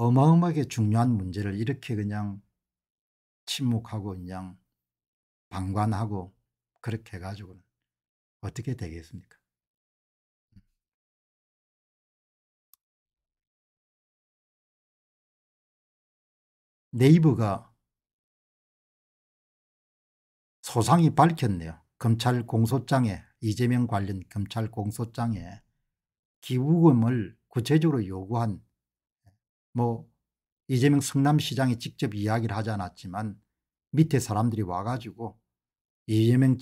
어마어마하게 중요한 문제를 이렇게 그냥 침묵하고 그냥 방관하고 그렇게 해가지고는 어떻게 되겠습니까? 네이버가 소상히 밝혔네요. 검찰 공소장에 이재명 관련 검찰 공소장에 기부금을 구체적으로 요구한 뭐 이재명 성남시장이 직접 이야기를 하지 않았지만 밑에 사람들이 와가지고 이재명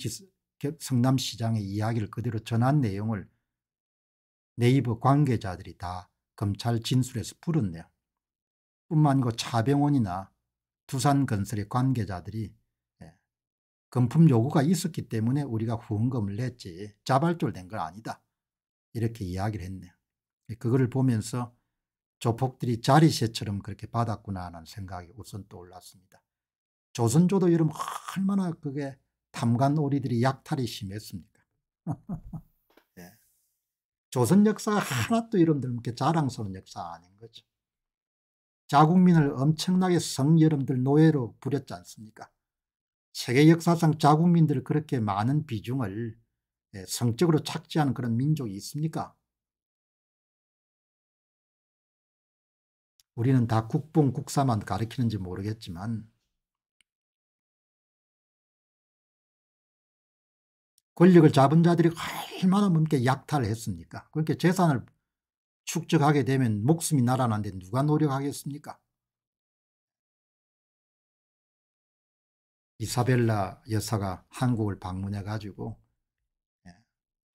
성남시장의 이야기를 그대로 전한 내용을 네이버 관계자들이 다 검찰 진술에서 풀었네요. 뿐만 아니고 차병원이나 두산건설의 관계자들이 예, 금품 요구가 있었기 때문에 우리가 후원금을 냈지 자발적으로 낸건 아니다. 이렇게 이야기를 했네요. 그거를 보면서 조폭들이 자리새처럼 그렇게 받았구나 하는 생각이 우선 떠올랐습니다. 조선조도 여름 얼마나 그게 탐관오리들이 약탈이 심했습니까? 네. 조선 역사가 하나도 여러분들께 자랑스러운 역사 아닌 거죠. 자국민을 엄청나게 성여러분들 노예로 부렸지 않습니까? 세계 역사상 자국민들 그렇게 많은 비중을 예, 성적으로 착지하는 그런 민족이 있습니까? 우리는 다 국뽕 국사만 가르치는지 모르겠지만 권력을 잡은 자들이 얼마나 넘게 약탈을 했습니까 그렇게 재산을 축적하게 되면 목숨이 날아나는데 누가 노력하겠습니까 이사벨라 여사가 한국을 방문해 가지고 예,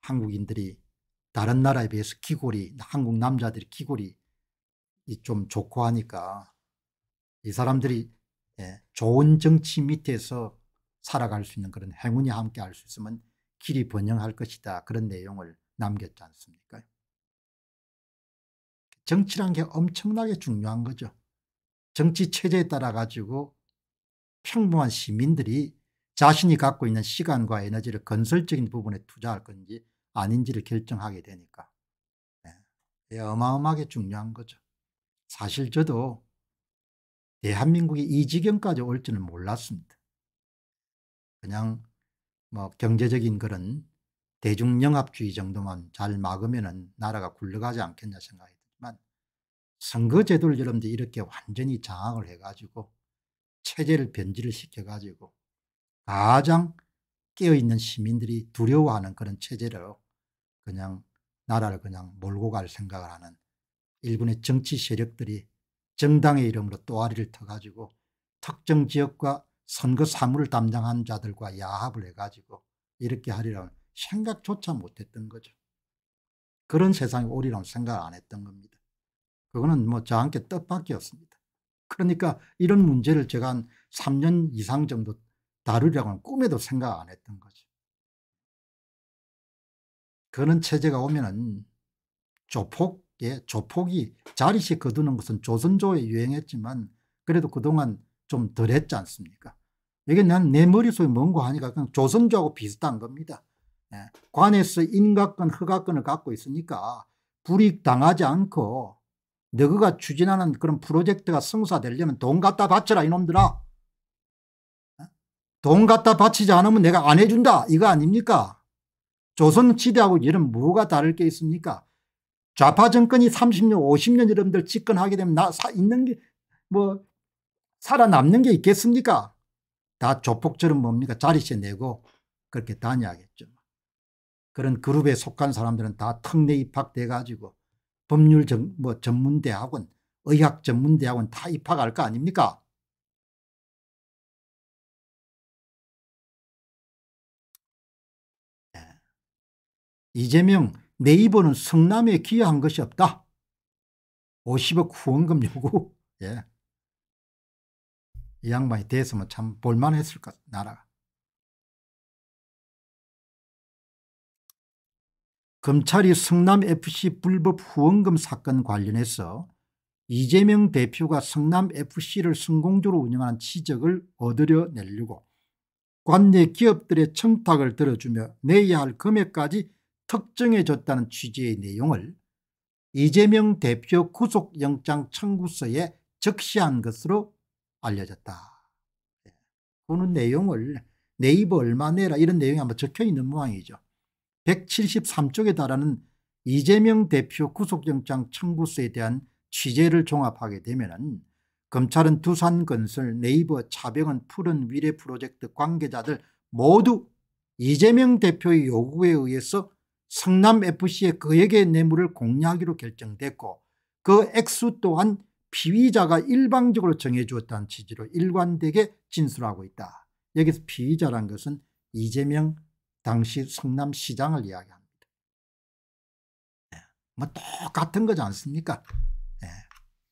한국인들이 다른 나라에 비해서 기골이 한국 남자들이 기골이 좀 좋고 하니까 이 사람들이 예, 좋은 정치 밑에서 살아갈 수 있는 그런 행운이 함께 할 수 있으면 길이 번영할 것이다 그런 내용을 남겼지 않습니까? 정치란 게 엄청나게 중요한 거죠. 정치 체제에 따라 가지고 평범한 시민들이 자신이 갖고 있는 시간과 에너지를 건설적인 부분에 투자할 건지 아닌지를 결정하게 되니까 네. 어마어마하게 중요한 거죠. 사실 저도 대한민국이 이 지경까지 올 줄은 몰랐습니다. 그냥 뭐 경제적인 그런 대중영합주의 정도만 잘 막으면 나라가 굴러가지 않겠냐 생각이 들지만 선거제도를 여러분들이 렇게 완전히 장악을 해가지고 체제를 변질을 시켜가지고 가장 깨어있는 시민들이 두려워하는 그런 체제로 그냥 나라를 그냥 몰고 갈 생각을 하는 일본의 정치 세력들이 정당의 이름으로 또아리를 터가지고 특정 지역과 선거 사무를 담당한 자들과 야합을 해가지고 이렇게 하리라는 생각조차 못했던 거죠. 그런 세상이 오리라는 생각을 안 했던 겁니다. 그거는 뭐 저한테 뜻밖이었습니다. 그러니까 이런 문제를 제가 한 3년 이상 정도 다루려고는 꿈에도 생각 안 했던 거죠. 그런 체제가 오면은 조폭 예, 조폭이 자리씩 거두는 것은 조선조에 유행했지만 그래도 그동안 좀 덜했지 않습니까 이게 난 내 머릿속에 뭔고 하니까 그냥 조선조하고 비슷한 겁니다 예. 관에서 인가권 허가권을 갖고 있으니까 불이익 당하지 않고 너그가 추진하는 그런 프로젝트가 성사되려면 돈 갖다 바쳐라 이놈들아 예? 돈 갖다 바치지 않으면 내가 안 해준다 이거 아닙니까 조선시대하고 이런 뭐가 다를 게 있습니까 좌파 정권이 30년 50년 여러분들 집권하게 되면 나 사, 있는 게 뭐 살아남는 게 있겠습니까 다 조폭처럼 뭡니까 자리세 내고 그렇게 다녀야겠죠 그런 그룹에 속한 사람들은 다 특례 입학돼 가지고 법률 전, 뭐 전문대학원 의학 전문대학원 다 입학할 거 아닙니까 예. 이재명 네이버는 성남에 기여한 것이 없다. 50억 후원금 요구. 예. 이 양반이 됐으면 참 볼만했을 것, 나라가. 검찰이 성남FC 불법 후원금 사건 관련해서 이재명 대표가 성남FC를 성공적으로 운영하는 지적을 얻으려 내려고 관내 기업들의 청탁을 들어주며 내야 할 금액까지 특정해졌다는 취지의 내용을 이재명 대표 구속영장 청구서에 적시한 것으로 알려졌다. 보는 예, 내용을 네이버 얼마 내라 이런 내용이 아마 적혀있는 모양이죠. 173쪽에 달하는 이재명 대표 구속영장 청구서에 대한 취재를 종합하게 되면 검찰은 두산건설 네이버 차병원 푸른 미래 프로젝트 관계자들 모두 이재명 대표의 요구에 의해서 성남FC에 그에게 뇌물을 공유하기로 결정됐고 그 액수 또한 피의자가 일방적으로 정해주었다는 취지로 일관되게 진술하고 있다. 여기서 피의자란 것은 이재명 당시 성남시장을 이야기합니다. 네. 뭐 똑같은 거지 않습니까? 네.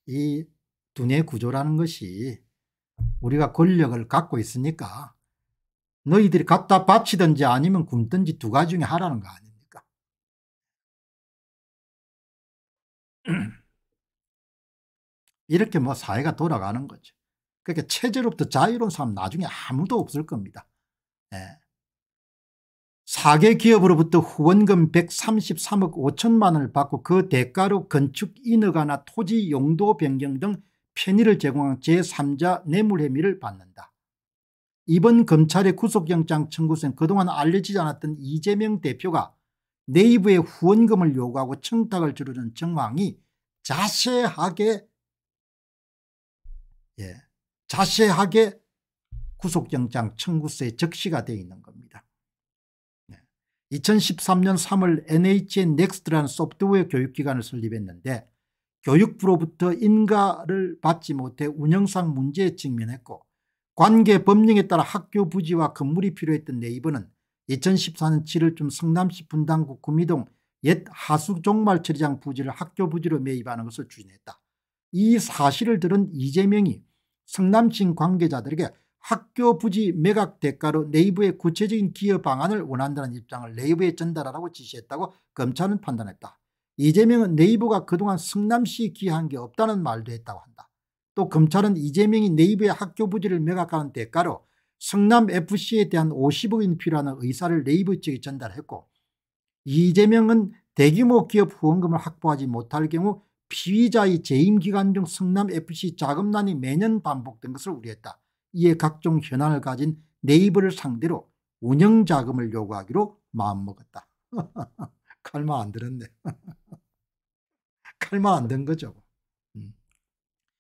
이 두뇌 구조라는 것이 우리가 권력을 갖고 있으니까 너희들이 갖다 바치든지 아니면 굶든지 두 가지 중에 하라는 거 아니에요. 이렇게 뭐 사회가 돌아가는 거죠. 그러니까 체제로부터 자유로운 사람 나중에 아무도 없을 겁니다. 예. 4개 기업으로부터 후원금 133억 5천만 원을 받고 그 대가로 건축 인허가나 토지 용도 변경 등 편의를 제공한 제3자 뇌물 혐의를 받는다. 이번 검찰의 구속영장 청구서 그동안 알려지지 않았던 이재명 대표가 네이버에 후원금을 요구하고 청탁을 주르는 정황이 자세하게 예, 자세하게 구속영장 청구서에 적시가 되어 있는 겁니다. 2013년 3월 NHN 넥스트라는 소프트웨어 교육기관을 설립했는데 교육부로부터 인가를 받지 못해 운영상 문제에 직면했고 관계 법령에 따라 학교 부지와 건물이 필요했던 네이버는 2014년 7월 쯤 성남시 분당구 구미동 옛 하수종말 처리장 부지를 학교 부지로 매입하는 것을 추진했다. 이 사실을 들은 이재명이 성남시 관계자들에게 학교 부지 매각 대가로 네이버의 구체적인 기여 방안을 원한다는 입장을 네이버에 전달하라고 지시했다고 검찰은 판단했다. 이재명은 네이버가 그동안 성남시에 기여한 게 없다는 말도 했다고 한다. 또 검찰은 이재명이 네이버의 학교 부지를 매각하는 대가로 성남FC에 대한 50억 인필하는 의사를 네이버 측에 전달했고 이재명은 대규모 기업 후원금을 확보하지 못할 경우 피의자의 재임 기간 중 성남FC 자금난이 매년 반복된 것을 우려했다. 이에 각종 현안을 가진 네이버를 상대로 운영자금을 요구하기로 마음먹었다. 칼마 안 들었네. 칼마 안된 거죠. 음.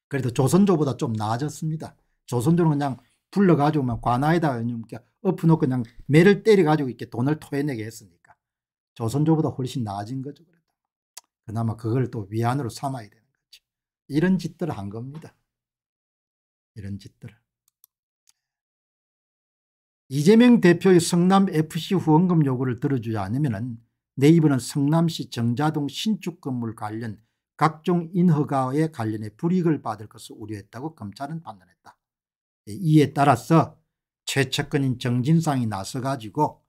그래도 조선조보다 좀 나아졌습니다. 조선조는 그냥 불러가지고 막 관아에다 이렇게 엎어놓고 그냥 매를 때려가지고 이렇게 돈을 토해내게 했으니까 조선조보다 훨씬 나아진 거죠. 그나마 그걸 또 위안으로 삼아야 되는 거죠. 이런 짓들을 한 겁니다. 이런 짓들을. 이재명 대표의 성남 FC 후원금 요구를 들어주지 않으면 네이버는 성남시 정자동 신축 건물 관련 각종 인허가에 관련해 불이익을 받을 것을 우려했다고 검찰은 판단했다. 예, 이에 따라서 최측근인 정진상이 나서가지고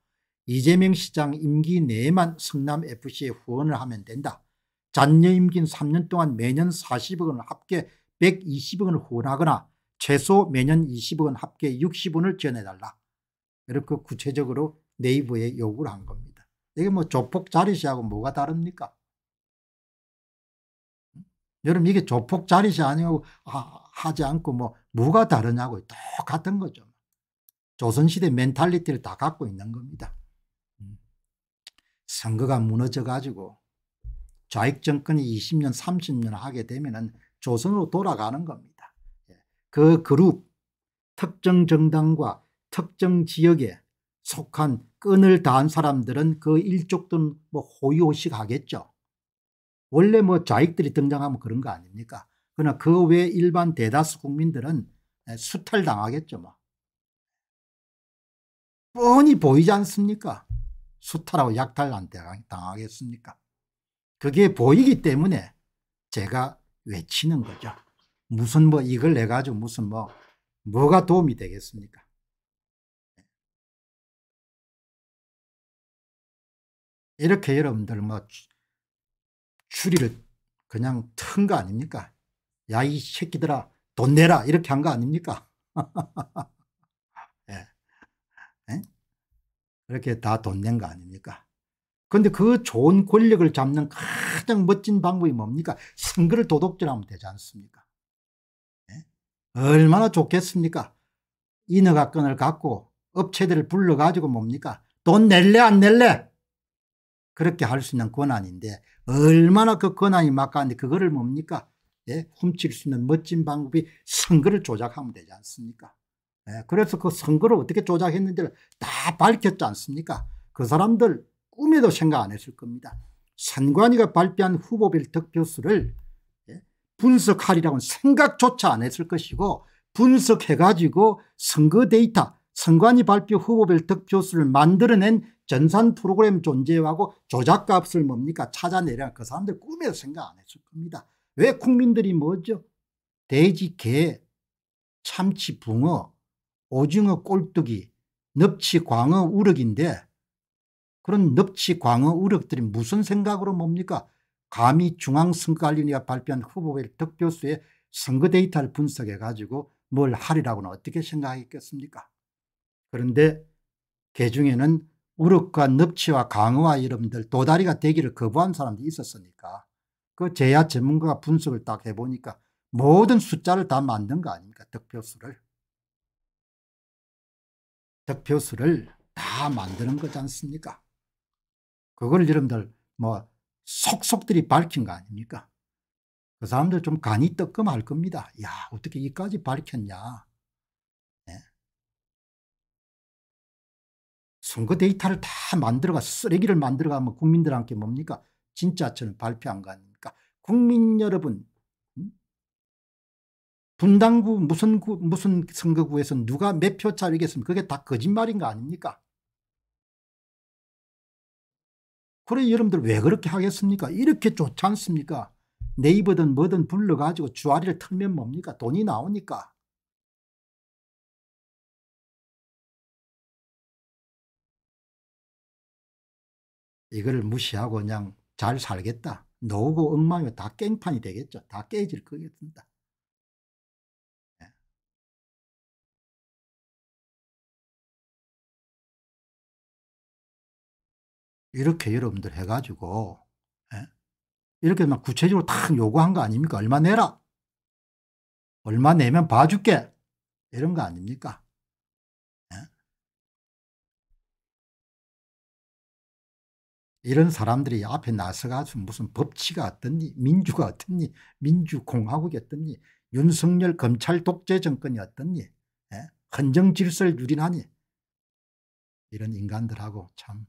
이재명 시장 임기 내에만 성남FC에 후원을 하면 된다. 잔여 임기인 3년 동안 매년 40억 원을 합계 120억 원을 후원하거나 최소 매년 20억 원 합계 60원을 지원해달라. 이렇게 구체적으로 네이버에 요구를 한 겁니다. 이게 뭐 조폭 자리시하고 뭐가 다릅니까? 여러분 이게 조폭 자리시 아니고 하지 않고 뭐 뭐가 다르냐고 똑같은 거죠. 조선시대 멘탈리티를 다 갖고 있는 겁니다. 음. 선거가 무너져가지고 좌익 정권이 20년 30년 하게 되면 은 조선으로 돌아가는 겁니다. 예. 그 그룹 특정 정당과 특정 지역에 속한 끈을 다한 사람들은 그 일족들은 뭐 호의호식 하겠죠. 원래 뭐 좌익들이 등장하면 그런 거 아닙니까? 그러나 그 외 일반 대다수 국민들은 수탈당하겠죠. 뭐. 뻔히 보이지 않습니까? 수탈하고 약탈 안 당하겠습니까? 그게 보이기 때문에 제가 외치는 거죠. 무슨 뭐 이걸 내 가지고 무슨 뭐 뭐가 도움이 되겠습니까? 이렇게 여러분들 뭐 추리를 그냥 튼 거 아닙니까? 야이 새끼들아 돈 내라 이렇게 한 거 아닙니까? 예. 예? 이렇게 다 돈 낸 거 아닙니까? 근데 그 좋은 권력을 잡는 가장 멋진 방법이 뭡니까? 선거를 도둑질하면 되지 않습니까? 예? 얼마나 좋겠습니까? 인허가권을 갖고 업체들을 불러가지고 뭡니까? 돈 낼래 안 낼래? 그렇게 할 수 있는 권한인데 얼마나 그 권한이 막강한데 그거를 뭡니까? 예, 훔칠 수 있는 멋진 방법이 선거를 조작하면 되지 않습니까? 예, 그래서 그 선거를 어떻게 조작했는지를 다 밝혔지 않습니까? 그 사람들 꿈에도 생각 안 했을 겁니다. 선관위가 발표한 후보별 득표수를 예, 분석하리라고는 생각조차 안 했을 것이고 분석해가지고 선거 데이터, 선관위 발표 후보별 득표수를 만들어낸 전산 프로그램 존재하고 조작값을 뭡니까 찾아내려 그 사람들 꿈에도 생각 안 했을 겁니다. 왜 국민들이 뭐죠? 돼지, 개, 참치, 붕어, 오징어, 꼴뚜기, 넙치, 광어, 우럭인데 그런 넙치, 광어, 우럭들이 무슨 생각으로 뭡니까? 감히 중앙선거관리위가 발표한 후보별 득표수의 선거 데이터를 분석해 가지고 뭘 하리라고는 어떻게 생각했겠습니까? 그런데 개 중에는 우럭과 넙치와 강어와 여러분들 도다리가 되기를 거부한 사람도 있었으니까 그 제야 전문가가 분석을 딱 해보니까 모든 숫자를 다 만든 거 아닙니까? 득표수를. 득표수를 다 만드는 거지 않습니까? 그걸 여러분들 뭐 속속들이 밝힌 거 아닙니까? 그 사람들 좀 간이 뜨끔할 겁니다. 야 어떻게 이까지 밝혔냐. 네. 선거 데이터를 다 만들어가 쓰레기를 만들어가면 국민들한테 뭡니까? 진짜처럼 발표한 거 아닙니까? 국민 여러분 음? 분당구 무슨 구, 무슨 선거구에서 누가 몇 표 차로 이겼습니까? 그게 다 거짓말인 거 아닙니까? 그래 여러분들 왜 그렇게 하겠습니까? 이렇게 좋지 않습니까? 네이버든 뭐든 불러가지고 주아리를 틀면 뭡니까? 돈이 나오니까. 이거를 무시하고 그냥 잘 살겠다. 노고 엉망이고 다 깽판이 되겠죠. 다 깨질 거겠습니다. 네. 예. 이렇게 여러분들 해가지고 네. 이렇게 막 구체적으로 탁 요구한 거 아닙니까? 얼마 내라. 얼마 내면 봐줄게. 이런 거 아닙니까? 이런 사람들이 앞에 나서가서 무슨 법치가 어떻니 민주가 어떻니 민주공화국이 어떻니 윤석열 검찰 독재 정권이 어떻니 예? 헌정 질서를 유린하니 이런 인간들하고 참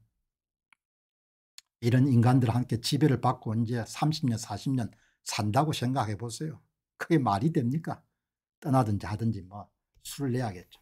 이런 인간들 함께 지배를 받고 이제 30년 40년 산다고 생각해 보세요. 그게 말이 됩니까? 떠나든지 하든지 뭐 술을 내야겠죠.